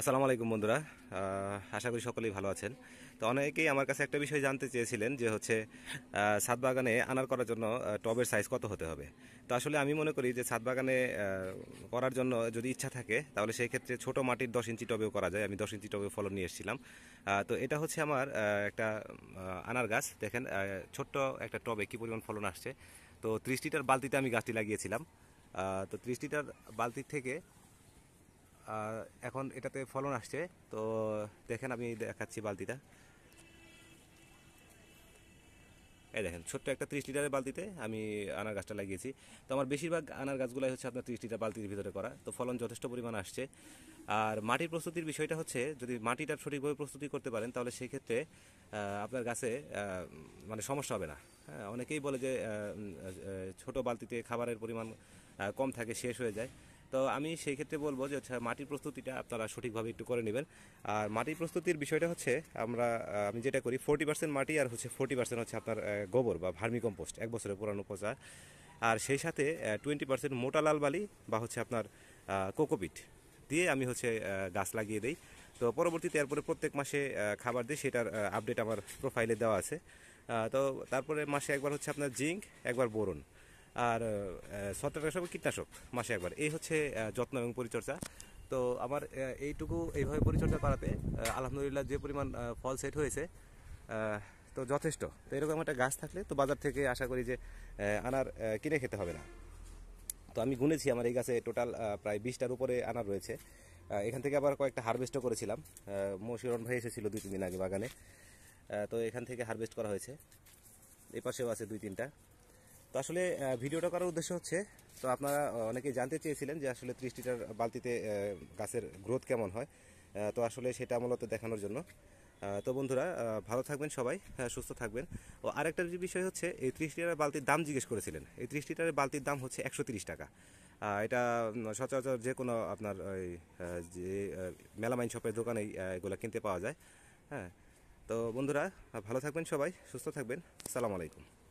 আসসালামু আলাইকুম বন্ধুরা আশা করি সকলেই ভালো আছেন তো অনেকেই আমার কাছে একটা বিষয় জানতে চেয়েছিলেন যে হচ্ছে ছাদ বাগানে আনার করার জন্য টবের সাইজ কত হতে হবে তো আসলে আমি মনে করি যে ছাদ বাগানে করার জন্য যদি ইচ্ছা থাকে তাহলে সেই ক্ষেত্রে ছোট মাটির দশ ইঞ্চি টবেও করা যায় আমি দশ ইঞ্চি টবে ফলন নিয়ে এসেছিলাম তো এটা হচ্ছে আমার একটা আনার গাছ দেখেন ছোট্ট একটা টবে কী পরিমাণ ফলন আসছে তো ত্রিশ লিটার বালতিতে আমি গাছটি লাগিয়েছিলাম তো ত্রিশ লিটার থেকে এখন এটাতে ফলন আসছে তো দেখেন আমি দেখাচ্ছি বালতিটা এই দেখেন ছোট্ট একটা ত্রিশ লিটারের বালতিতে আমি আনার গাছটা লাগিয়েছি তো আমার বেশিরভাগ আনার গাছগুলাই হচ্ছে আপনার ত্রিশ লিটার বালতির ভিতরে করা তো ফলন যথেষ্ট পরিমাণ আসছে আর মাটির প্রস্তুতির বিষয়টা হচ্ছে যদি মাটিটা সঠিকভাবে প্রস্তুতি করতে পারেন তাহলে সেই ক্ষেত্রে আপনার গাছে মানে সমস্যা হবে না হ্যাঁ অনেকেই বলে যে ছোট বালতিতে খাবারের পরিমাণ কম থাকে শেষ হয়ে যায় তো আমি সেই ক্ষেত্রে বলবো যে হচ্ছে মাটির প্রস্তুতিটা আপনারা সঠিকভাবে একটু করে নেবেন আর মাটির প্রস্তুতির বিষয়টা হচ্ছে আমরা আমি যেটা করি ফোর্টি পার্সেন্ট মাটি আর হচ্ছে ফোর্টি পার্সেন্ট হচ্ছে আপনার গোবর বা ভার্মি কম্পোস্ট এক বছরের পুরানো পচা আর সেই সাথে টোয়েন্টি পার্সেন্ট মোটা লাল বালি বা হচ্ছে আপনার কোকোপিট দিয়ে আমি হচ্ছে গাছ লাগিয়ে দেই তো পরবর্তীতে এরপরে প্রত্যেক মাসে খাবার দিই সেটার আপডেট আমার প্রোফাইলে দেওয়া আছে তো তারপরে মাসে একবার হচ্ছে আপনার জিঙ্ক একবার বোরন আর ছত্রাকনাশক কীটনাশক মাসে একবার এই হচ্ছে যত্ন এবং পরিচর্যা তো আমার এইটুকু এইভাবে পরিচর্যা করাতে আলহামদুলিল্লাহ যে পরিমাণ ফল সেট হয়েছে তো যথেষ্ট তো এরকম একটা গাছ থাকলে তো বাজার থেকে আশা করি যে আনার কিনে খেতে হবে না তো আমি গুনেছি আমার এই গাছে টোটাল প্রায় বিশটার উপরে আনার রয়েছে এখান থেকে আবার কয়েকটা হারভেস্টও করেছিলাম মশিরণ ভাই এসেছিলো দুই তিন দিন আগে বাগানে তো এখান থেকে হারভেস্ট করা হয়েছে এ পাশেও আছে দুই তিনটা তো আসলে ভিডিওটা করার উদ্দেশ্য হচ্ছে তো আপনারা অনেকে জানতে চেয়েছিলেন যে আসলে ত্রিশ লিটার বালতিতে গাছের গ্রোথ কেমন হয় তো আসলে সেটা মূলত দেখানোর জন্য তো বন্ধুরা ভালো থাকবেন সবাই হ্যাঁ সুস্থ থাকবেন ও আরেকটা বিষয় হচ্ছে এই ত্রিশ লিটারের বালতির দাম জিজ্ঞেস করেছিলেন এই ত্রিশ বালতির দাম হচ্ছে একশো টাকা এটা সচরাচর যে কোনো আপনার ওই যে মেলামাইন শপের দোকানে এগুলো কিনতে পাওয়া যায় হ্যাঁ তো বন্ধুরা ভালো থাকবেন সবাই সুস্থ থাকবেন সালাম আলাইকুম